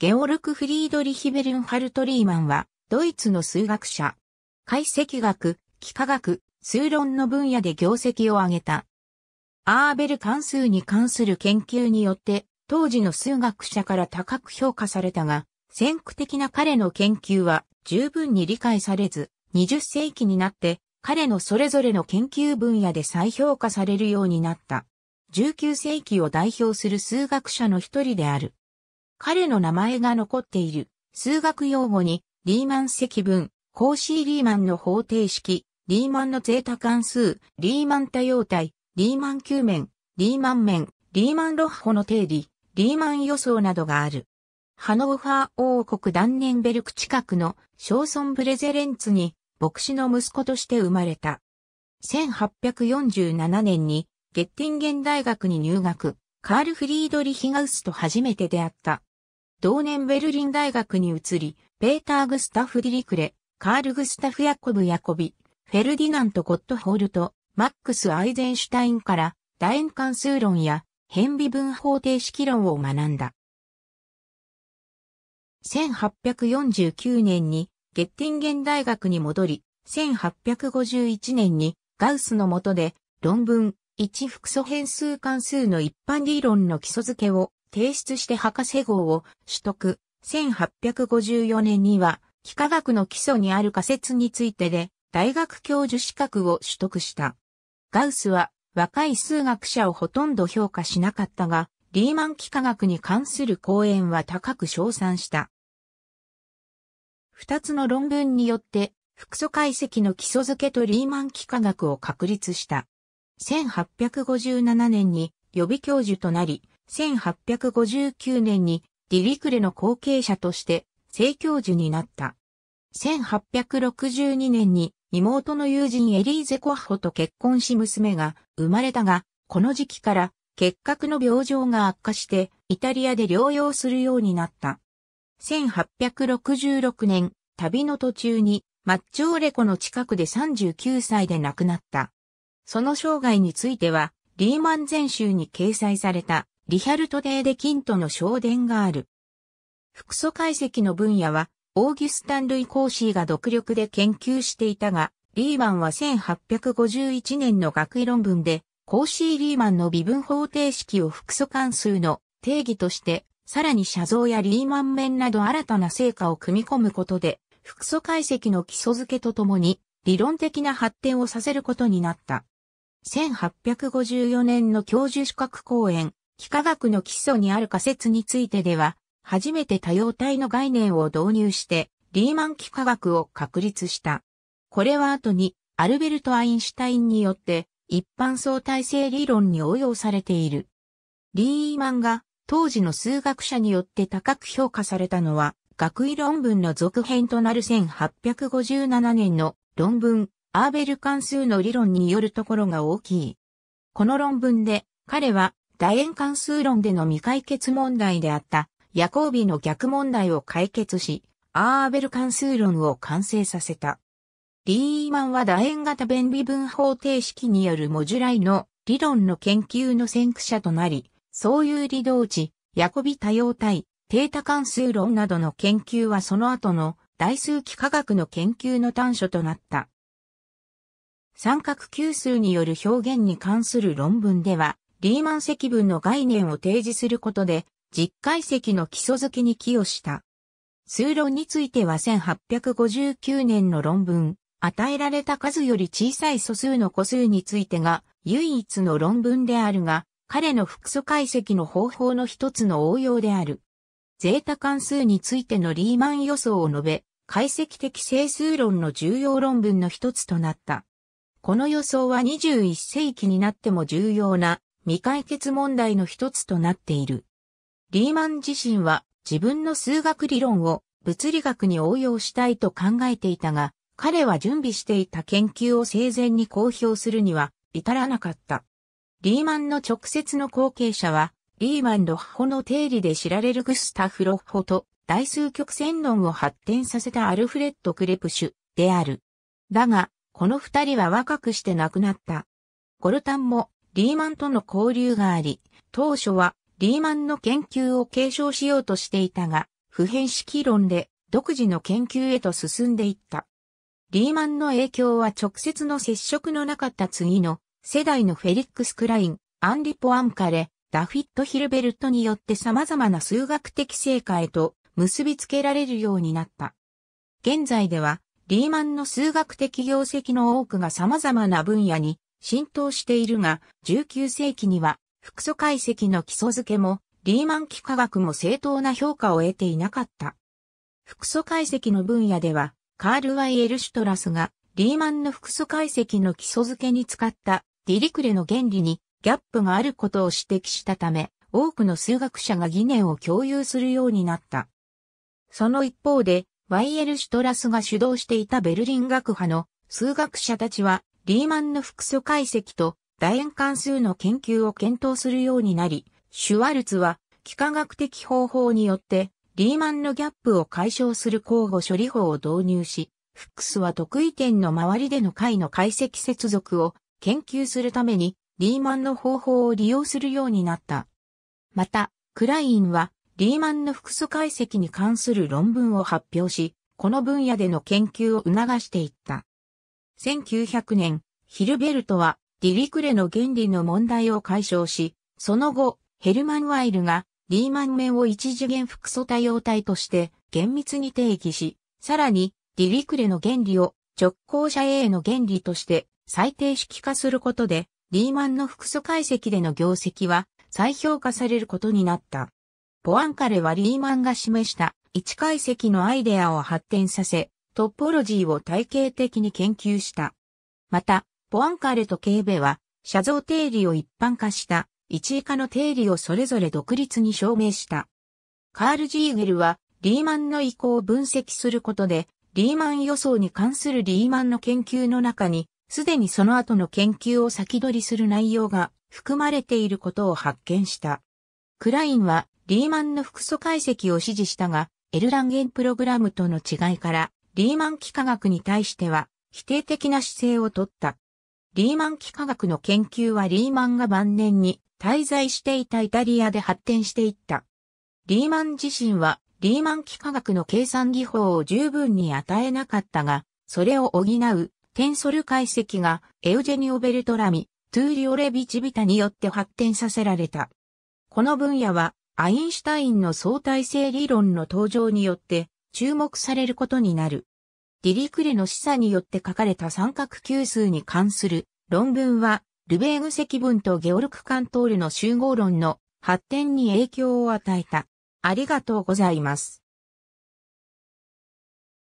ゲオルク・フリードリヒ・ベルンハルト・リーマンは、ドイツの数学者。解析学、幾何学、数論の分野で業績を上げた。アーベル関数に関する研究によって、当時の数学者から高く評価されたが、先駆的な彼の研究は十分に理解されず、20世紀になって彼のそれぞれの研究分野で再評価されるようになった。19世紀を代表する数学者の一人である。彼の名前が残っている数学用語にリーマン積分、コーシー・リーマンの方程式、リーマンのゼータ関数、リーマン多様体、リーマン球面、リーマン面、リーマンロッホの定理、リーマン予想などがある。ハノーファー王国ダンネンベルク近くの小村ブレゼレンツに牧師の息子として生まれた。1847年にゲッティンゲン大学に入学、カール・フリードリヒガウスと初めて出会った。同年ベルリン大学に移り、ペーター・グスタフ・ディリクレ、カール・グスタフ・ヤコブ・ヤコビ、フェルディナント・ゴットホールト、マックス・アイゼンシュタインから楕円関数論や変微分方程式論を学んだ。1849年にゲッティンゲン大学に戻り、1851年にガウスの下で論文一複素変数関数の一般理論の基礎付けを提出して博士号を取得。1854年には、幾何学の基礎にある仮説についてで、大学教授資格を取得した。ガウスは、若い数学者をほとんど評価しなかったが、リーマン幾何学に関する講演は高く称賛した。二つの論文によって、複素解析の基礎付けとリーマン幾何学を確立した。1857年に予備教授となり、1859年にディリクレの後継者として正教授になった。1862年に妹の友人エリーゼ・コッホと結婚し娘が生まれたが、この時期から結核の病状が悪化してイタリアで療養するようになった。1866年、旅の途中にマッチョーレコの近くで39歳で亡くなった。その生涯については、リーマン全集に掲載されたリヒャルト・デー・デ・キントの昇殿がある。複素解析の分野は、オーギュスタン・ルイ・コーシーが独力で研究していたが、リーマンは1851年の学位論文で、コーシー・リーマンの微分方程式を複素関数の定義として、さらに写像やリーマン面など新たな成果を組み込むことで、複素解析の基礎付けとともに、理論的な発展をさせることになった。1854年の教授資格講演、幾何学の基礎にある仮説についてでは、初めて多様体の概念を導入して、リーマン幾何学を確立した。これは後に、アルベルト・アインシュタインによって、一般相対性理論に応用されている。リーマンが、当時の数学者によって高く評価されたのは、学位論文の続編となる1857年の論文、アーベル関数の理論によるところが大きい。この論文で、彼は楕円関数論での未解決問題であった、ヤコービの逆問題を解決し、アーベル関数論を完成させた。リーマンは楕円型弁微分方程式によるモジュライの理論の研究の先駆者となり、そういう理道値、ヤコビ多様体、データ関数論などの研究はその後の代数幾何学の研究の端緒となった。三角級数による表現に関する論文では、リーマン積分の概念を提示することで、実解析の基礎づきに寄与した。数論については1859年の論文、与えられた数より小さい素数の個数についてが唯一の論文であるが、彼の複素解析の方法の一つの応用である。ゼータ関数についてのリーマン予想を述べ、解析的整数論の重要論文の一つとなった。この予想は21世紀になっても重要な未解決問題の一つとなっている。リーマン自身は自分の数学理論を物理学に応用したいと考えていたが、彼は準備していた研究を生前に公表するには至らなかった。リーマンの直接の後継者は、リーマン・ロッホの定理で知られるグスタフ・ロッホと大数曲線論を発展させたアルフレッド・クレプシュである。だが、この二人は若くして亡くなった。ゴルタンもリーマンとの交流があり、当初はリーマンの研究を継承しようとしていたが、普遍式論で独自の研究へと進んでいった。リーマンの影響は直接の接触のなかった次の世代のフェリックス・クライン、アンリ・ポアンカレ、ダフィット・ヒルベルトによって様々な数学的成果へと結びつけられるようになった。現在では、リーマンの数学的業績の多くが様々な分野に浸透しているが、19世紀には、複素解析の基礎づけも、リーマン幾何学も正当な評価を得ていなかった。複素解析の分野では、カール・ワイ・エルシュトラスが、リーマンの複素解析の基礎づけに使ったディリクレの原理にギャップがあることを指摘したため、多くの数学者が疑念を共有するようになった。その一方で、ワイエル・シュトラスが主導していたベルリン学派の数学者たちはリーマンの複素解析と楕円関数の研究を検討するようになり、シュワルツは、幾何学的方法によって、リーマンのギャップを解消する交互処理法を導入し、フックスは得意点の周りでの解の解析接続を研究するために、リーマンの方法を利用するようになった。また、クラインは、リーマンの複素解析に関する論文を発表し、この分野での研究を促していった。1900年、ヒルベルトはディリクレの原理の問題を解消し、その後、ヘルマン・ワイルがリーマン面を一次元複素多様体として厳密に定義し、さらにディリクレの原理を直行者 A の原理として最低式化することで、リーマンの複素解析での業績は再評価されることになった。ポアンカレはリーマンが示した1解析のアイデアを発展させ、トポロジーを体系的に研究した。また、ポアンカレとケーベは、写像定理を一般化した1以下の定理をそれぞれ独立に証明した。カール・ジーゲルは、リーマンの意向を分析することで、リーマン予想に関するリーマンの研究の中に、すでにその後の研究を先取りする内容が含まれていることを発見した。クラインはリーマンの複素解析を指示したが、エルランゲンプログラムとの違いから、リーマン幾何学に対しては否定的な姿勢をとった。リーマン幾何学の研究はリーマンが晩年に滞在していたイタリアで発展していった。リーマン自身はリーマン幾何学の計算技法を十分に与えなかったが、それを補うテンソル解析がエウジェニオ・ベルトラミ、トゥーリオレ・ビチビタによって発展させられた。この分野はアインシュタインの相対性理論の登場によって注目されることになる。ディリクレの示唆によって書かれた三角級数に関する論文は、ルベーグ積分とゲオルク・カントールの集合論の発展に影響を与えた。ありがとうございます。